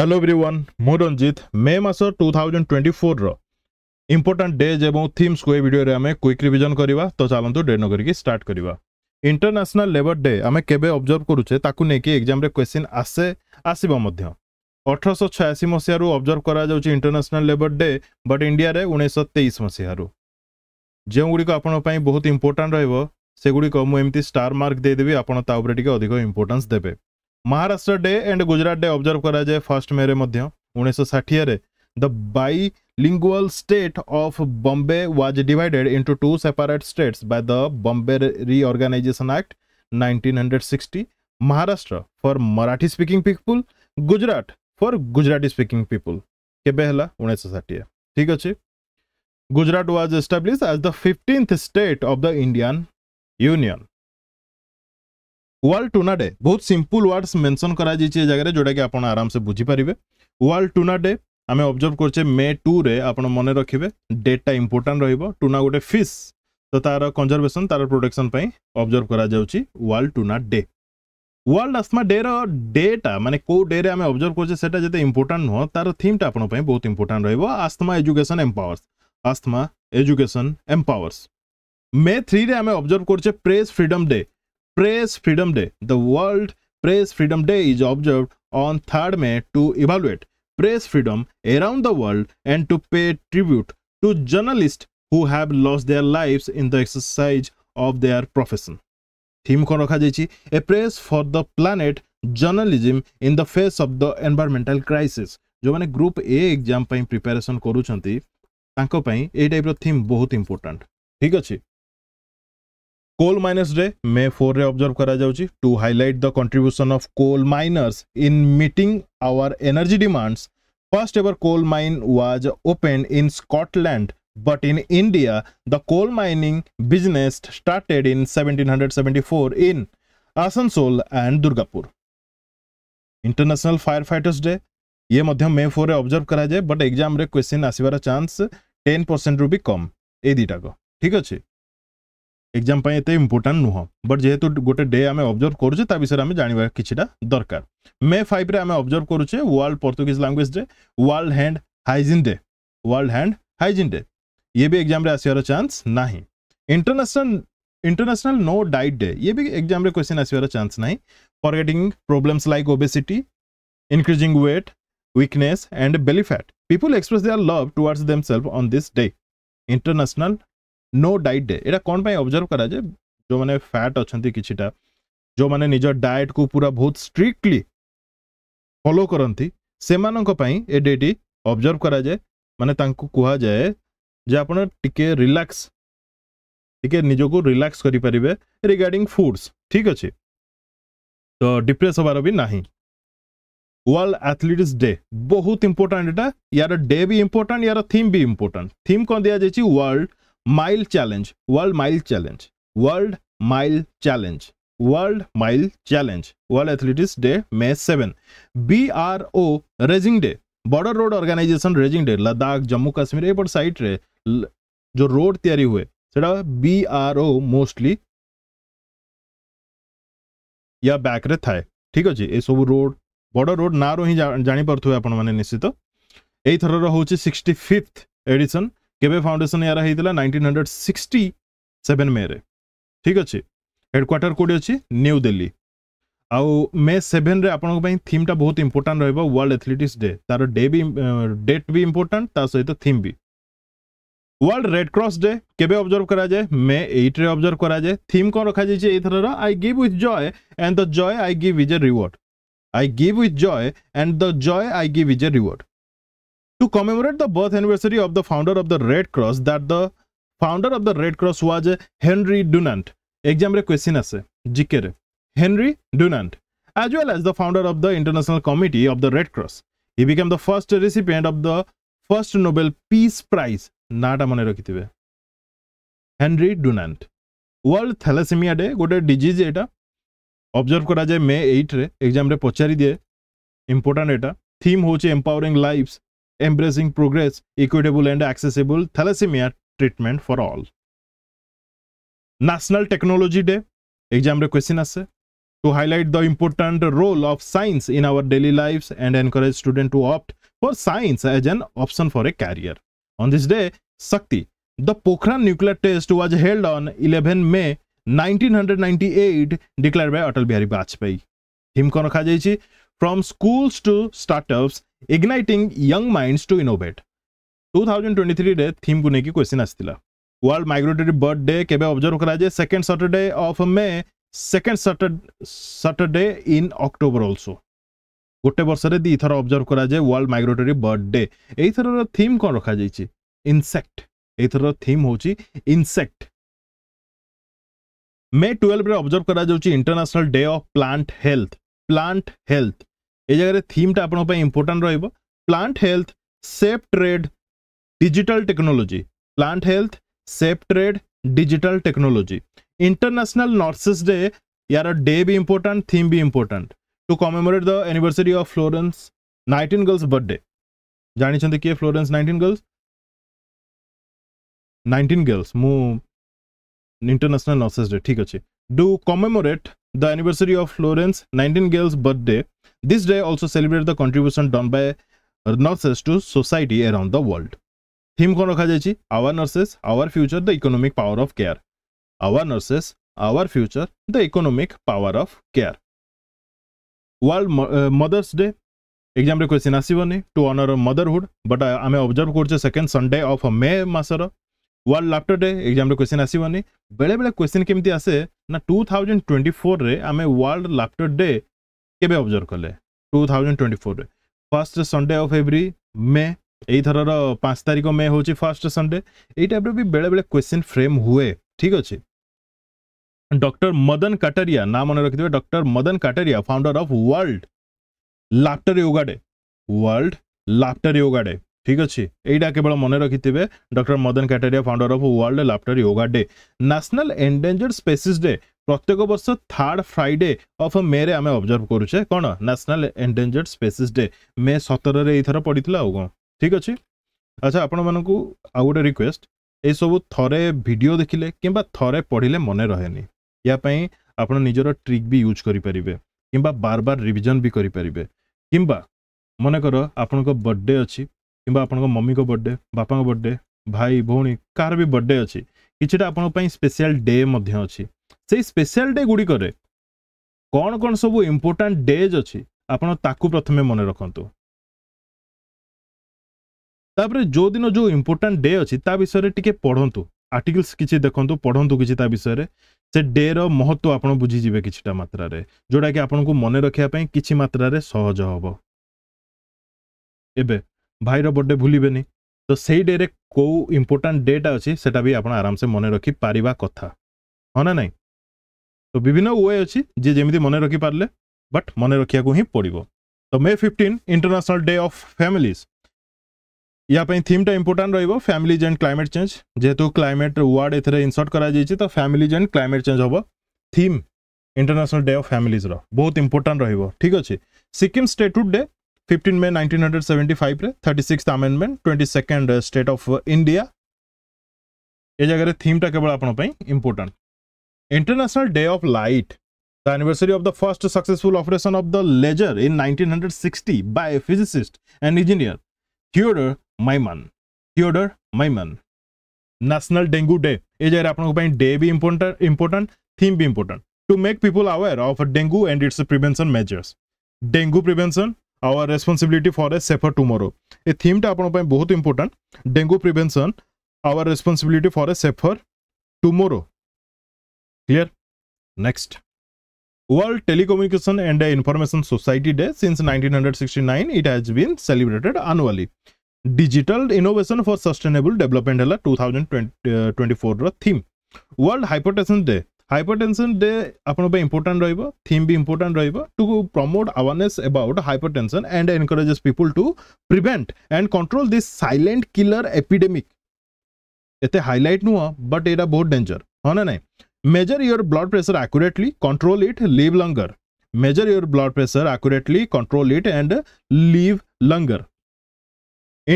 Hello everyone ମୁଁ Ranjit May ମାସ two thousand twenty ଫୋର୍ର ଇମ୍ପୋର୍ଟାଣ୍ଟ ଡେଜ୍ ଏବଂ ଥିମ୍ସକୁ ଏ ଭିଡ଼ିଓରେ ଆମେ କ୍ୱିକ୍ ରିଭିଜନ୍ କରିବା ତ ଚାଲନ୍ତୁ ଡେ ନ କରିକି ଷ୍ଟାର୍ଟ କରିବା ଇଣ୍ଟରନ୍ୟାସନାଲ ଲେବର ଡେ ଆମେ କେବେ ଅବଜର୍ଭ କରୁଛେ ତାକୁ ନେଇକି ଏକ୍ଜାମ୍ରେ କ୍ୱେଶ୍ଚିନ୍ ଆସେ ଆସିବ ମଧ୍ୟ ଅଠରଶହ ଛୟାଅଶୀ ମସିହାରୁ ଅବଜର୍ଭ କରାଯାଉଛି ଇଣ୍ଟରନ୍ୟାସନାଲ ଲେବର ଡେ ବଟ୍ ଇଣ୍ଡିଆରେ ଉଣେଇଶହ ତେଇଶ ମସିହାରୁ ଯେଉଁଗୁଡ଼ିକ ଆପଣଙ୍କ ପାଇଁ ବହୁତ ଇମ୍ପୋର୍ଟାଣ୍ଟ ରହିବ ସେଗୁଡ଼ିକ ମୁଁ ଏମିତି ଷ୍ଟାର ମାର୍କ ଦେଇଦେବି ଆପଣ ତା ଉପରେ ଟିକେ ଅଧିକ ଇମ୍ପୋର୍ଟାନ୍ସ ଦେବେ Maharashtra day and Gujarat day observe कर फर्स्ट मे मध्य उठी the lingual state of Bombay was divided into two separate states by the Bombay reorganisation act 1960 Maharashtra for Marathi speaking people Gujarat for Gujarati speaking people के उन्नीस षाठी ठीक अच्छे Gujarat was established as the fifteenth state of the Indian union world tuna day বহুত simple ওয়ার্ডস mention করা যাইছে এই জায়গায় যেটাকি আপনার আরামসে বুঝিপারে ওয়াল টুনাডে আমি অবজর্ভ করছে মে টু রে আপনার মনে রাখবে ডেটটা ইম্পর্টাট রহব টুনা গোটে ফিস তো তার কনজরভেসন তার প্রোটেকশন পাই অবজর্ভ করা যাচ্ছে world tuna day world asthma day রেটা মানে কেউ ডে আমি অবজর্ভ করছে সেটা যেতে ইম্পর্টাট নুহ তার থিমটা আপনার বহুত ইম্পর্টাট রহব asthma education empowers asthma education empowers May থ্রিরে আমি অবজর্ভ করছে press freedom day Press Freedom Day. The World Press Freedom Day is observed on 3rd May to evaluate press freedom around the world and to pay tribute to journalists who have lost their lives in the exercise of their profession. Theme a কোন for the planet journalism in the face of the environmental crisis. The environmental crisis ଯେଉଁମାନେ group A exam ପାଇଁ preparation କରୁଛନ୍ତି ତାଙ୍କ ପାଇଁ ଏଇ ଟାଇପ୍ର theme ବହୁତ important ଠିକ୍ ଅଛି coal miners day May four रे ऑब्जर्व करा जाउची to highlight the contribution of coal miners in meeting our energy demands first ever coal mine was open in Scotland but in India the coal mining business started in 1774 in Asansol and Durgapur international fire fighters day ये मध्य May four रे observe करा जाए but exam रे question आसीबार chance 10% रु भी कम ए दीटा को ठीक अछि ଏକ୍ଜାମ୍ ପାଇଁ ଏତେ ଇମ୍ପୋର୍ଟାଣ୍ଟ ନୁହଁ ବଟ୍ ଯେହେତୁ ଗୋଟେ ଡେ ଆମେ ଅବଜର୍ଭ କରୁଛେ ତା ବିଷୟରେ ଆମେ ଜାଣିବା କିଛିଟା ଦରକାର ମେ ଫାଇଭରେ ଆମେ ଅବଜର୍ଭ କରୁଛେ world Portuguese language day world hand hygiene day world hand hygiene day ଇଏ ବି ଏକ୍ଜାମ୍ରେ ଆସିବାର ଚାନ୍ସ ନାହିଁ international international no diet day ଇଏ ବି ଏକ୍ଜାମ୍ରେ କ୍ୱେଶ୍ଚିନ୍ ଆସିବାର ଚାନ୍ସ ନାହିଁ forgetting problems like obesity increasing weight weakness and belly fat people express they are love towards themself on this day international no diet day एटा कौन observe कराए जो मैंने फैट अच्छा किसीटा जो मैंने निज डाएट को पूरा बहुत स्ट्रिक्टली फलो करती से मानी ए डेटी अब्जर्व कराए मैंने जाए जे आप रिल्क्स टी को रिल्क्स करें रिगार्डिंग फुड्स ठीक अच्छे तो डिप्रेस हबार भी ना वर्ल्ड आथलीट्स डे बहुत इंपोर्टाट यार डे भी इंपोर्टाट यार थीम भी इंपोर्टाट थीम कौन दि जाइए world mile challenge world mile challenge world mile challenge world mile challenge world athletics day May seven B R O raising day border road organisation raising day Ladakh Jammu Kashmir एपट रे जो road तैयारी हुए सेटा बी आर ओ मोस्टली या back रे थाए ठीक ব্যাকরে থাকে ঠিক रोड এসবু রোড বর্ডর রোড जानि परथु ଜାଣିପାରୁଥିବେ माने निश्चित एई थरर ସିକ୍ସଟି 65th एडिशन কেবে ফাউন্ডেসন ইয়ার হয়েছিল নাইনটিন হন্ড্রেড সিক্সটি সেভেন মেরে ঠিক আছে হেডকোয়ার্টার কোটি অছি নিউ দিল্লি আউ মে সেভেন্রে আপনার থিমটা বহুত ইম্পর্টাট রহব ওয়ার্ল্ড এথলেটিক্স ডে তার ডে বি ডেট বি ইম্পর্টাট তা সহিত থিম বি ওয়ার্ল্ড রেড ক্রস ডে কেবে অবজর্ভ করা যায় মে এইটরে অবজর্ভ করা যায় থিম কম রখা যাইছে এইথরর I give with joy and the joy I give is a reward I give with joy and the joy I give is a reward to commemorate the birth anniversary of the founder of the Red Cross that the founder of the Red Cross was Henry Dunant. Exam re question ase GK Henry Dunant as well as the founder of the International Committee of the Red Cross. He became the first recipient of the first Nobel Peace Prize. nata নাটা মনে রাখিথিবে Henry Dunant world thalassaemia day eta observe এটা observe may 8 re exam re pochari দিয়ে important eta theme হচ্ছে empowering lives embracing progress, equitable and accessible thalassemia treatment for all. National Technology Day, exam question আছে to highlight the important role of science in our daily lives and encourage students to opt for science as an option for a career. On this day, Sakti, the Pokhran nuclear test was held on 11 May 1998, declared by Atal Bihari Bajpayee. Him kono rakha from schools to startups, igniting young minds to innovate two thousand twenty three theme को लेकिन question आसाला world migratory bird day के observe कराए second Saturday of May second Saturday in October also गोटे वर्ष में दुईथर observe कराए वर्ल्ड माइग्रेटरी बर्थ डे एथर थीम कौन रखा जाइए इनसेक्ट एथर थीम हूँ इनसेक्ट मे ट्वेल्व अब्जर्व कर international day of plant health plant health ଏ ଜାଗାରେ ଥିମ୍ଟା ଆପଣଙ୍କ ପାଇଁ ଇମ୍ପୋର୍ଟାଣ୍ଟ ରହିବ plant health safe trade digital technology plant health safe trade digital technology international nurses day ୟାର ଡେ ବି ଇମ୍ପୋର୍ଟାଣ୍ଟ ଥିମ୍ ବି important to commemorate the anniversary of Florence Nightingale's birthday ଜାଣିଛନ୍ତି କିଏ Florence Nightingale's Nightingale's ମୁଁ international nurses day ଠିକ୍ ଅଛି to commemorate the anniversary of Florence Nightingale's birthday, this day also celebrates the contribution done by uh, nurses to society around the world. Theme कौन रखा जाइए our nurses our future the economic power of care our nurses our future the economic power of care world mothers day exam question आसवनि to honour motherhood but आम observe करे second Sunday of May मसर world laughter day exam question आसवनि बेले बेले question केमती आसे ନା ଟୁ ଥାଉଜେଣ୍ଡ ଟ୍ୱେଣ୍ଟି ଫୋର୍ରେ ଆମେ ୱାର୍ଲଡ ଲାପ୍ଟର ଡେ କେବେ ଅବଜର୍ଭ କଲେ ଟୁ ଥାଉଜେଣ୍ଡ ଟ୍ୱେଣ୍ଟି ଫୋର୍ରେ first Sunday of every May ଏଇଥରର ପାଞ୍ଚ ତାରିଖ ମେ ହେଉଛି ଫାର୍ଷ୍ଟ ସଣ୍ଡେ ଏଇ ଟାଇପ୍ର ବି ବେଳେବେଳେ କ୍ୱେଶ୍ଚିନ୍ ଫ୍ରେମ୍ ହୁଏ ଠିକ୍ ଅଛି ଡକ୍ଟର ମଦନ କାଟାରିଆ ନାଁ ମନେ ରଖିଥିବେ doctor Madan Kataria founder of world laughter yoga day world laughter yoga day ঠিক ଅଛି ଏଇଟା କେବଳ ମନେ ରଖିଥିବେ doctor Madan Kataria founder of world laughter yoga day national endangered species day ପ୍ରତ୍ୟେକ ବର୍ଷ ଥାର୍ଡ଼ ଫ୍ରାଇଡେ ଅଫ୍ ମେରେ ଆମେ ଅବଜର୍ଭ କରୁଛେ କ'ଣ national endangered species day May ସତରରେ ଏଇଥର ପଡ଼ିଥିଲା ଆଉ କ'ଣ ଠିକ୍ ଅଛି ଆଚ୍ଛା ଆପଣମାନଙ୍କୁ ଆଉ ଗୋଟେ ରିକ୍ୱେଷ୍ଟ ଏସବୁ ଥରେ ଭିଡ଼ିଓ ଦେଖିଲେ କିମ୍ବା ଥରେ ପଢ଼ିଲେ ମନେ ରହେନି ୟା ପାଇଁ ଆପଣ ନିଜର ଟ୍ରିକ୍ ବି ୟୁଜ୍ କରିପାରିବେ କିମ୍ବା ବାର ବାର ରିଭିଜନ୍ ବି କରିପାରିବେ କିମ୍ବା ମନେକର ଆପଣଙ୍କ ବର୍ଥଡ଼େ ଅଛି କିମ୍ବା ଆପଣଙ୍କ ମମିଙ୍କ ବର୍ଥଡେ ବାପାଙ୍କ ବର୍ଥଡେ ଭାଇ ଭଉଣୀ କାହାର ବି ବର୍ଥଡେ ଅଛି କିଛିଟା ଆପଣଙ୍କ ପାଇଁ ସ୍ପେଶିଆଲ୍ ଡେ ମଧ୍ୟ ଅଛି ସେଇ ସ୍ପେଶିଆଲ ଡେ ଗୁଡ଼ିକରେ କ'ଣ କ'ଣ ସବୁ ଇମ୍ପୋର୍ଟାଣ୍ଟ ଡେଜ୍ ଅଛି ଆପଣ ତାକୁ ପ୍ରଥମେ ମନେ ରଖନ୍ତୁ ତାପରେ ଯେଉଁଦିନ ଯେଉଁ ଇମ୍ପୋର୍ଟାଣ୍ଟ ଡେ ଅଛି ତା ବିଷୟରେ ଟିକେ ପଢ଼ନ୍ତୁ ଆର୍ଟିକଲ୍ସ କିଛି ଦେଖନ୍ତୁ ପଢ଼ନ୍ତୁ କିଛି ତା ବିଷୟରେ ସେ ଡେର ମହତ୍ଵ ଆପଣ ବୁଝିଯିବେ କିଛିଟା ମାତ୍ରାରେ ଯେଉଁଟାକି ଆପଣଙ୍କୁ ମନେ ରଖିବା ପାଇଁ କିଛି ମାତ୍ରାରେ ସହଜ ହେବ ଏବେ ଭାଇର ବର୍ଥଡ଼େ ଭୁଲିବେନି ତ ସେଇ ଡେରେ କେଉଁ ଇମ୍ପୋର୍ଟାଣ୍ଟ ଡେଟା ଅଛି ସେଟା ବି ଆପଣ ଆରାମସେ ମନେ ରଖିପାରିବା କଥା ହଁ ନା ନାହିଁ ତ ବିଭିନ୍ନ ୱେ ଅଛି ଯିଏ ଯେମିତି ମନେ ରଖିପାରିଲେ ବଟ୍ ମନେ ରଖିବାକୁ ହିଁ ପଡ଼ିବ ତ May fifteen international day of families ୟା ପାଇଁ ଥିମ୍ଟା ଇମ୍ପୋର୍ଟାଣ୍ଟ ରହିବ ଫ୍ୟାମିଲିଜ୍ ଆଣ୍ଡ କ୍ଲାଇମେଟ୍ ଚେଞ୍ଜ ଯେହେତୁ କ୍ଲାଇମେଟ୍ ୱାର୍ଡ଼ ଏଥିରେ ଇନସର୍ଟ କରାଯାଇଛି ତ ଫ୍ୟାମିଲିଜ୍ ଆଣ୍ଡ କ୍ଲାଇମେଟ୍ ଚେଞ୍ଜ ହେବ ଥିମ୍ ଇଣ୍ଟରନ୍ୟାସନାଲ୍ ଡେ ଅଫ୍ ଫ୍ୟାମିଲିଜ୍ର ବହୁତ ଇମ୍ପୋର୍ଟାଣ୍ଟ ରହିବ ଠିକ୍ ଅଛି ସିକିମ୍ ଷ୍ଟେଟ୍ହୁଡ୍ ଡେ 15 मे 1975 रे 36th amendment 22nd state of india ए जगह थीम टा केवल आपन पई important international day of light The anniversary of the first successful operation of the laser in 1960 by physicist and engineer Theodore Maiman. Theodore Maiman. National Dengue Day. ए जगह आप लोगों को डे भी इम्पोर्टेंट इम्पोर्टेंट थीम भी important to make people aware of dengue and its prevention measures dengue prevention our responsibility for a safer tomorrow ए थीमटा आपण ପାଇଁ ବହୁତ important dengue prevention our responsibility for a safer tomorrow clear next World Telecommunication and Information Society Day since 1969 it has been celebrated annually. Digital Innovation for Sustainable Development ହେଲା 2024 ର ଥିମ୍। World Hypertension Day hypertension day आप important रही है theme भी important रही है to promote awareness about hypertension and encourages people to prevent and control this silent killer epidemic एत हाइलाइट नुह बट यहाँ बहुत डेंजर हाँ ना measure your blood pressure accurately control it live longer measure your blood pressure accurately control it and live longer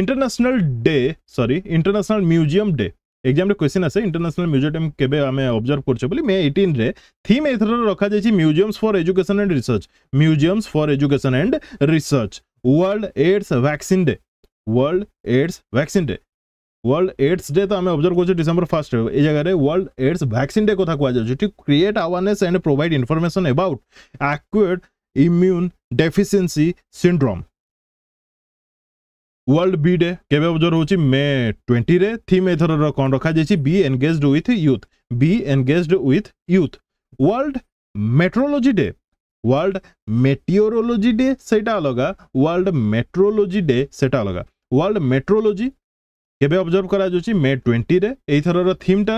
international day sorry international museum day exam question आसे international museum केवे observe करे eighteen May theme एथर रखा जाए museums for education and research museums for education and research world AIDS vaccine day world AIDS vaccine day world AIDS day तो आम observe कर December fast ए जगह वर्ल्ड एड्स वैक्सीन डे क्या कहु create awareness and provide information about acquired immune deficiency syndrome world bee day কেবে observe হচ্ছে May টোয়েন্টিরে theme এথরর কোণ রখা যাইছি be engaged with youth be engaged with youth world metrology day world meteorology day সেটা আলগা ওয়ার্ল্ড মেট্রোলোজি ডে সেটা আলগা ওয়ার্ল্ড মেট্রোলোজি কেবে অবজর্ভ করা যাচ্ছে মে টোয়েন্টিরে এইথরর থিমটা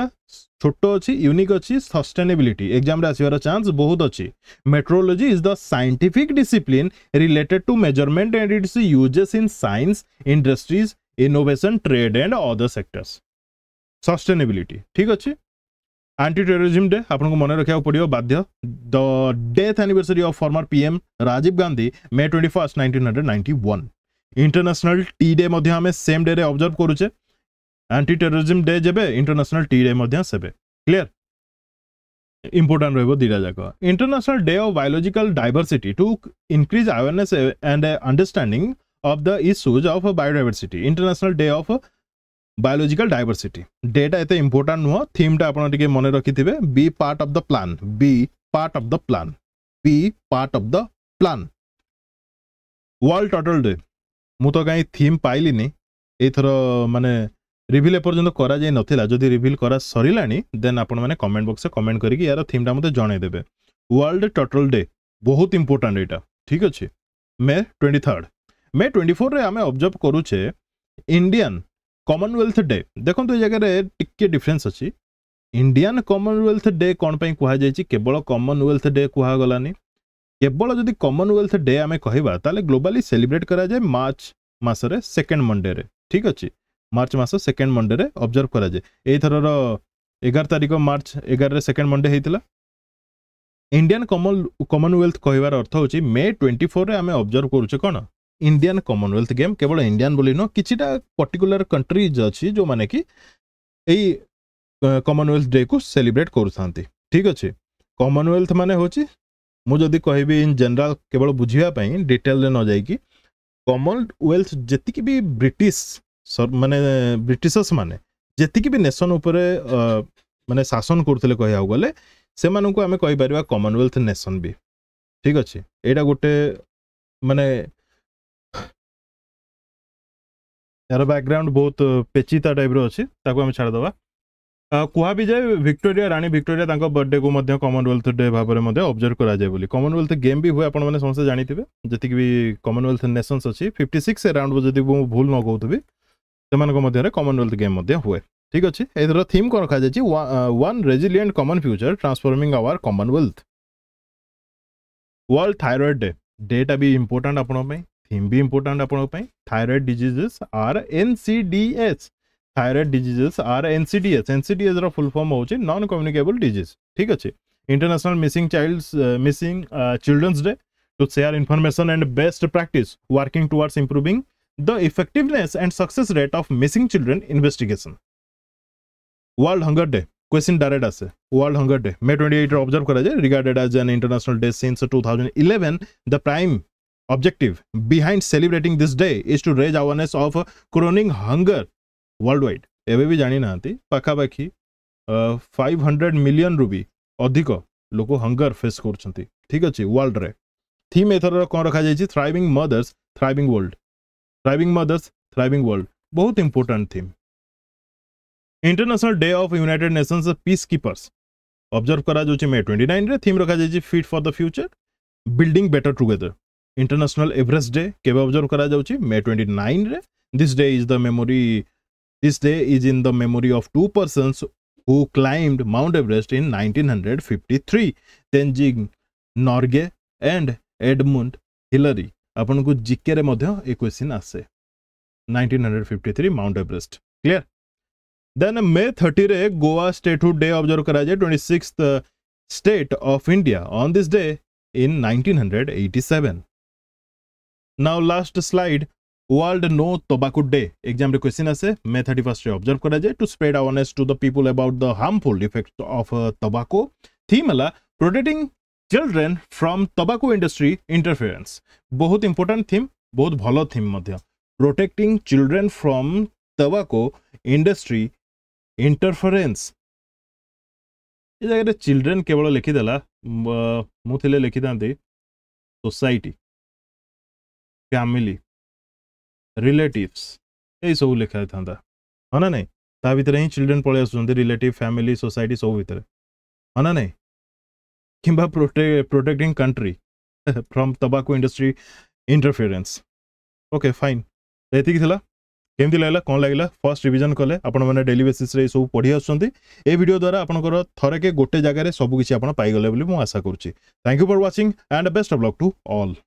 ছোট অছি ইউনিক অছি সস্টেনেবিলিটি এক্সামে আসবার চান্স বহুত অছি metrology is the scientific discipline related to measurement and its uses in science industries innovation trade and other sectors sustainability ঠিক অছি ଆଣ୍ଟି ଟେରୋରିଜିମ୍ ଡେ ଆପଣଙ୍କୁ ମନେ ରଖିବାକୁ ପଡ଼ିବ ବାଧ୍ୟ the death anniversary of former PM Rajiv Gandhi May twenty first nineteen hundred ninety one international tea day মধ্যে আমি same day observe করুছে আন্টি টেরোরিজম ডে যেবে ইন্টরন্যাশনাল টি ডে মধ্যে সেবে ক্লিয়ার ইম্পর্টান্ট রহব দুইটা যাক international day of biological diversity to increase awareness and understanding of the issues of biodiversity international day of biological diversity ডেটা এতে important নুহ থিমটা আপনার টিকে মনে রাখিবে be part of the plan be part of the plan be part of the plan world turtle day ମୁଁ ତ କାହିଁ ଥିମ୍ ପାଇଲିନି ଏଇଥର ମାନେ ରିଭିଲ୍ ଏପର୍ଯ୍ୟନ୍ତ କରାଯାଇନଥିଲା ଯଦି ରିଭିଲ୍ କରା ସରିଲାଣି ଦେନ୍ ଆପଣମାନେ କମେଣ୍ଟ ବକ୍ସରେ କମେଣ୍ଟ କରିକି ଏହାର ଥିମ୍ଟା ମୋତେ ଜଣାଇଦେବେ ୱାର୍ଲଡ ଟଟଲ୍ ଡେ ବହୁତ ଇମ୍ପୋର୍ଟାଣ୍ଟ ଏଇଟା ଠିକ୍ ଅଛି May twenty third May twenty ଫୋର୍ରେ ଆମେ ଅବଜର୍ଭ କରୁଛେ ଇଣ୍ଡିଆନ୍ କମନୱେଲ୍ଥ ଡେ ଦେଖନ୍ତୁ ଏ ଜାଗାରେ ଟିକେ ଡିଫରେନ୍ସ ଅଛି ଇଣ୍ଡିଆନ୍ କମନୱେଲ୍ଥ ଡେ କ'ଣ ପାଇଁ କୁହାଯାଇଛି କେବଳ କମନୱେଲ୍ଥ ଡେ କୁହାଗଲାନି কেবল যদি কমনওয়েলଥ ଡେ ଆମେ କହିବା ତାହେଲେ ଗ୍ଲୋବାଲି ସେଲିବ୍ରେଟ୍ କରାଯାଏ ମାର୍ଚ୍ଚ ମାସରେ ସେକେଣ୍ଡ ମଣ୍ଡେରେ ଠିକ୍ ଅଛି ମାର୍ଚ୍ଚ ମାସ ସେକେଣ୍ଡ ମଣ୍ଡେରେ ଅବଜର୍ଭ କରାଯାଏ ଏଇଥରର ଏଗାର ତାରିଖ ମାର୍ଚ୍ଚ ଏଗାରରେ ସେକେଣ୍ଡ ମଣ୍ଡେ ହେଇଥିଲା ଇଣ୍ଡିଆନ୍ କମନ୍ କମନୱେଲ୍ଥ କହିବାର ଅର୍ଥ ହେଉଛି ମେ ଟ୍ୱେଣ୍ଟି ଫୋର୍ରେ ଆମେ ଅବଜର୍ଭ କରୁଛେ କ'ଣ ଇଣ୍ଡିଆନ୍ କମନୱେଲ୍ଥ ଗେମ୍ କେବଳ ଇଣ୍ଡିଆନ୍ ବୋଲି ନୁହଁ କିଛିଟା ପର୍ଟିକୁଲାର କଣ୍ଟ୍ରିଜ୍ ଅଛି ଯେଉଁମାନେ କି ଏଇ କମନୱେଲ୍ଥ ଡେକୁ ସେଲିବ୍ରେଟ୍ କରୁଥାନ୍ତି ଠିକ୍ ଅଛି କମନୱେଲ୍ଥ ମାନେ ହେଉଛି ମୁଁ ଯଦି କହିବି ଇନ୍ ଜେନେରାଲ୍ କେବଳ ବୁଝିବା ପାଇଁ ଡିଟେଲରେ ନ ଯାଇକି କମନୱେଲ୍ଥ ଯେତିକି ବି ବ୍ରିଟିଶ ମାନେ ବ୍ରିଟିଶର୍ସ ମାନେ ଯେତିକି ବି ନେସନ୍ ଉପରେ ମାନେ ଶାସନ କରୁଥିଲେ କହିବାକୁ ଗଲେ ସେମାନଙ୍କୁ ଆମେ କହିପାରିବା କମନୱେଲ୍ଥ ନେସନ୍ ବି ଠିକ୍ ଅଛି ଏଇଟା ଗୋଟେ ମାନେ ଏହାର ବ୍ୟାକ୍ଗ୍ରାଉଣ୍ଡ ବହୁତ ପେଚିତା ଟାଇପ୍ର ଅଛି ତାକୁ ଆମେ ଛାଡ଼ିଦେବା କୁହାବିଯାଏ ଭିକ୍ଟୋରିଆ ରାଣୀ ଭିକ୍ଟୋରିଆ ତାଙ୍କ ବର୍ଥଡେକୁ ମଧ୍ୟ କମନୱେଲ୍ଥ ଡେ ଭାବରେ ମଧ୍ୟ ଅବଜର୍ଭ କରାଯାଏ ବୋଲି କମନୱେଲ୍ଥ ଗେମ୍ ବି ହୁଏ ଆପଣମାନେ ସମସ୍ତେ ଜାଣିଥିବେ ଯେତିକି ବି କମନୱେଲ୍ଥ ନେସନ୍ସ ଅଛି ଫିଫ୍ଟି ସିକ୍ସ ରାଉଣ୍ଡ ଯଦି ମୁଁ ଭୁଲ ନ କହୁଥିବି ସେମାନଙ୍କ ମଧ୍ୟରେ କମନୱେଲ୍ଥ ଗେମ୍ ମଧ୍ୟ ହୁଏ ଠିକ୍ ଅଛି ଏଥିର ଥିମ୍ କ'ଣ ରଖାଯାଇଛି one resilient common future transforming our Commonwealth world thyroid day ଡେଟା ବି ଇମ୍ପୋର୍ଟାଣ୍ଟ ଆପଣଙ୍କ ପାଇଁ ଥିମ୍ ବି ଇମ୍ପୋର୍ଟାଣ୍ଟ ଆପଣଙ୍କ ପାଇଁ thyroid diseases are N C D S thyroid diseases are NCDs NCDs रो रुल फर्म हो नन कम्युनिकेबल डिजीज ठीक अच्छे international missing child missing children's day to share information and best practice working towards improving the effectiveness and success rate of missing children investigation world hunger day question direct आसे world hunger day May twenty observe करा जाए regarded as an international day since eleven the prime object behind celebrating this day is to raise awareness of chronic hunger worldwide एवं भी जाणी ना पखापाखि five hundred million रु भी अधिक लोक हंगर फेस कर ठीक अच्छे वर्ल्ड रे थीम एथर कौन रखा जाए thriving mothers thriving world thriving mothers thriving world बहुत important theme international day of United Nations peacekeepers observe करा जाउछि मे 29 रे थीम रखा जाइछि fit for the future building better together international Everest day केबे ऑब्जर्व करा जाउछि May 29 रे this day is the memory This day is in the memory of two persons who climbed Mount Everest in 1953, Tenzing Norgay and Edmund Hillary. ଆପଣଙ୍କୁ ଜିକେରେ ମଧ୍ୟ ଏ question ଆସେ 1953 Mount Everest clear then May ଥର୍ଟିରେ Goa statehood day observe କରାଯାଏ twenty six state of India on this day in 1987. Now last slide, world নো tobacco day এক্সামের question আছে May thirty ফার্স্টে observe করা যায় to spread awareness to the people about the harmful effect of tobacco theme হলা protecting children from tobacco industry interference বহুত important theme বহুত ভালো থিম মধ্যে protecting children from tobacco industry interference ଏ ଜାଗାରେ ଚିଲଡ୍ରେନ୍ କେବଳ ଲେଖିଦେଲା ମୁଁ ଥିଲେ ଲେଖିଥାନ୍ତି ସୋସାଇଟି ଫ୍ୟାମିଲି ରିଲେଟିଭ୍ସ ଏଇସବୁ ଲେଖା ହେଇଥାନ୍ତା ହଁ ନା ନାହିଁ ତା ଭିତରେ ହିଁ ଚିଲଡ୍ରେନ୍ ପଳେଇ ଆସୁଛନ୍ତି ରିଲେଟିଭ୍ ଫ୍ୟାମିଲି ସୋସାଇଟି ସବୁ ଭିତରେ ହଁ ନା ନାହିଁ କିମ୍ବା protecting country from tobacco industry interference okay fine ଏତିକି ଥିଲା କେମିତି ଲାଗିଲା କ'ଣ ଲାଗିଲା ଫାର୍ଷ୍ଟ ରିଭିଜନ୍ କଲେ ଆପଣମାନେ ଡେଲି ବେସିସ୍ରେ ଏସବୁ ପଢ଼ି ଆସୁଛନ୍ତି ଏ ଭିଡ଼ିଓ ଦ୍ୱାରା ଆପଣଙ୍କର ଥରକେ ଗୋଟେ ଜାଗାରେ ସବୁକିଛି ଆପଣ ପାଇଗଲେ ବୋଲି ମୁଁ ଆଶା କରୁଛି thank you for watching and best of luck to all